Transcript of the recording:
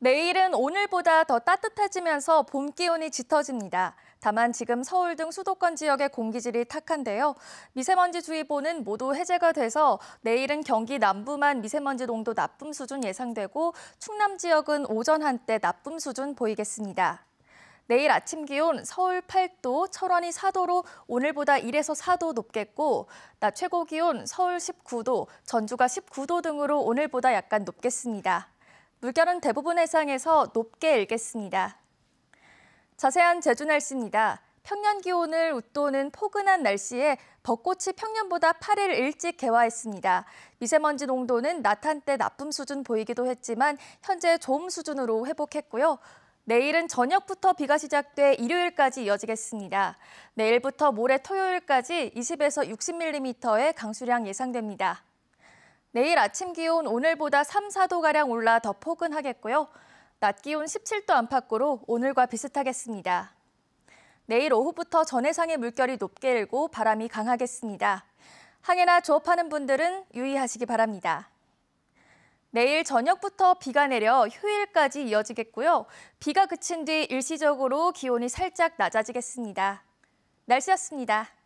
내일은 오늘보다 더 따뜻해지면서 봄 기온이 짙어집니다. 다만 지금 서울 등 수도권 지역의 공기질이 탁한데요. 미세먼지 주의보는 모두 해제가 돼서 내일은 경기 남부만 미세먼지 농도 나쁨 수준 예상되고 충남 지역은 오전 한때 나쁨 수준 보이겠습니다. 내일 아침 기온 서울 8도, 철원이 4도로 오늘보다 1에서 4도 높겠고 낮 최고 기온 서울 19도, 전주가 19도 등으로 오늘보다 약간 높겠습니다. 물결은 대부분 해상에서 높게 일겠습니다. 자세한 제주 날씨입니다. 평년 기온을 웃도는 포근한 날씨에 벚꽃이 평년보다 8일 일찍 개화했습니다. 미세먼지 농도는 나탄 때 나쁨 수준 보이기도 했지만 현재 좋음 수준으로 회복했고요. 내일은 저녁부터 비가 시작돼 일요일까지 이어지겠습니다. 내일부터 모레 토요일까지 20에서 60mm의 강수량 예상됩니다. 내일 아침 기온 오늘보다 3, 4도가량 올라 더 포근하겠고요. 낮 기온 17도 안팎으로 오늘과 비슷하겠습니다. 내일 오후부터 전해상의 물결이 높게 일고 바람이 강하겠습니다. 항해나 조업하는 분들은 유의하시기 바랍니다. 내일 저녁부터 비가 내려 휴일까지 이어지겠고요. 비가 그친 뒤 일시적으로 기온이 살짝 낮아지겠습니다. 날씨였습니다.